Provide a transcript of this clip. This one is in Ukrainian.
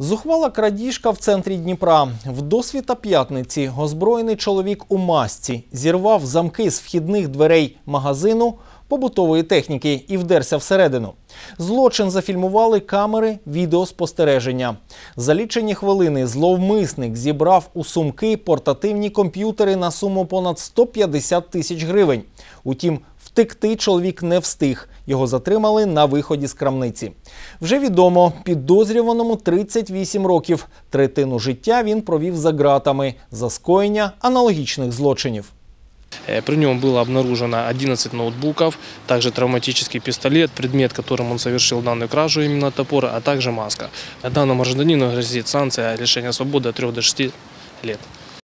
Зухвала крадіжка в центрі Дніпра. В досвіта п'ятниці озброєний чоловік у масці зірвав замки з вхідних дверей магазину побутової техніки і вдерся всередину. Злочин зафільмували камери відеоспостереження. За лічені хвилини зловмисник зібрав у сумки портативні комп'ютери на суму понад 150 тисяч гривень. Утім, втекти чоловік не встиг. Його затримали на виході з крамниці. Вже відомо, підозрюваному 38 років. Третину життя він провів за ґратами за скоєння аналогічних злочинів. Е, при ньому було обнаружено 11 ноутбуків, також травматичний пістолет, предмет, которым он совершил данную кражу, именно топор, а також маска. Данному гражданину грозит санкция лишения свободы от 3 до 6 лет.